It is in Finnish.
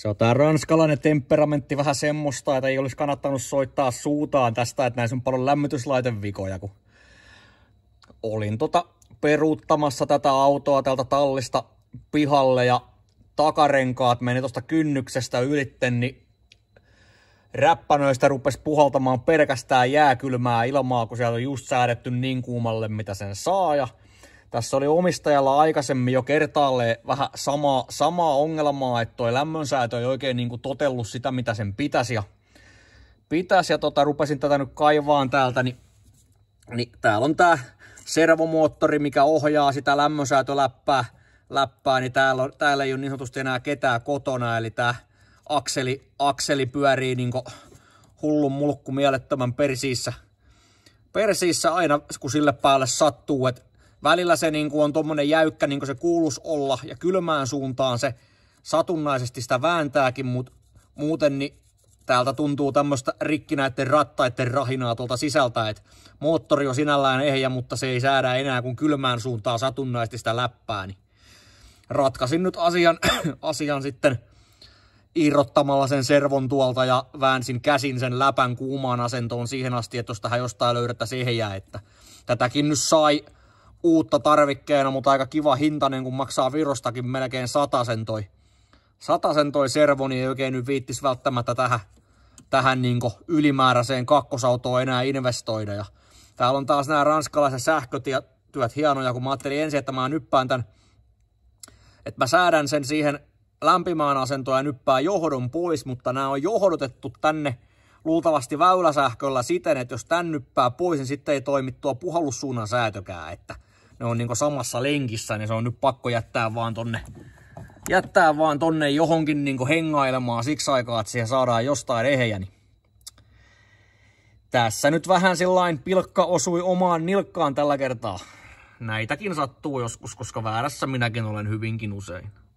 Se on tää ranskalainen temperamentti vähän semmoista, että ei olisi kannattanut soittaa suutaan tästä, että näissä on paljon lämmityslaitevikoja, kun olin tota peruuttamassa tätä autoa tältä tallista pihalle ja takarenkaat meni tuosta kynnyksestä ylitten, niin räppänöistä rupesi puhaltamaan pelkästään jääkylmää ilmaa, kun sieltä on just säädetty niin kuumalle, mitä sen saa. Ja tässä oli omistajalla aikaisemmin jo kertaalleen vähän samaa, samaa ongelmaa, että toi lämmönsäätö ei oikein niin kuin totellut sitä, mitä sen pitäisi. Ja, pitäisi, ja tota, rupesin tätä nyt kaivaan täältä, niin, niin täällä on tää servomoottori, mikä ohjaa sitä lämmönsäätöläppää, läppää, niin täällä, on, täällä ei ole niin sanotusti enää ketään kotona, eli tää akseli, akseli pyörii niin hullun mulkku mielettömän persiissä, persiissä aina, kun sille päälle sattuu, että välillä se niin kuin on tuommoinen jäykkä, niin kuin se kuulus olla, ja kylmään suuntaan se satunnaisesti sitä vääntääkin, mutta muuten niin täältä tuntuu tämmöistä rikkinäiden rattaiden rahinaa tuolta sisältä, että moottori on sinällään ehjä, mutta se ei säädä enää kun kylmään suuntaan satunnaisesti sitä läppää, niin ratkaisin nyt asian, asian sitten irrottamalla sen servon tuolta ja väänsin käsin sen läpän kuumaan asentoon siihen asti, että jos jostain löydettäisiin ehjää, että tätäkin nyt sai uutta tarvikkeena, mutta aika kiva hintainen, kun maksaa virostakin melkein sen toi. sen toi servo, niin ei oikein nyt viittis välttämättä tähän, tähän niin ylimääräiseen kakkosautoon enää investoida. Ja täällä on taas nämä ranskalaiset sähkötyöt hienoja, kun mä ajattelin ensin, että mä nyppään tämän, että mä säädän sen siihen lämpimään asentoon ja nyppään johdon pois, mutta nämä on johdotettu tänne luultavasti väyläsähköllä siten, että jos tän nyppää pois, niin sitten ei toimi tuo puhallussuunnan säätökään, että ne on niinku samassa lenkissä, niin se on nyt pakko jättää vaan tonne, jättää vaan tonne johonkin niinku hengailemaan siksi aikaa, että siihen saadaan jostain ehjäni. Niin tässä nyt vähän sillain pilkka osui omaan nilkkaan tällä kertaa. Näitäkin sattuu joskus, koska väärässä minäkin olen hyvinkin usein.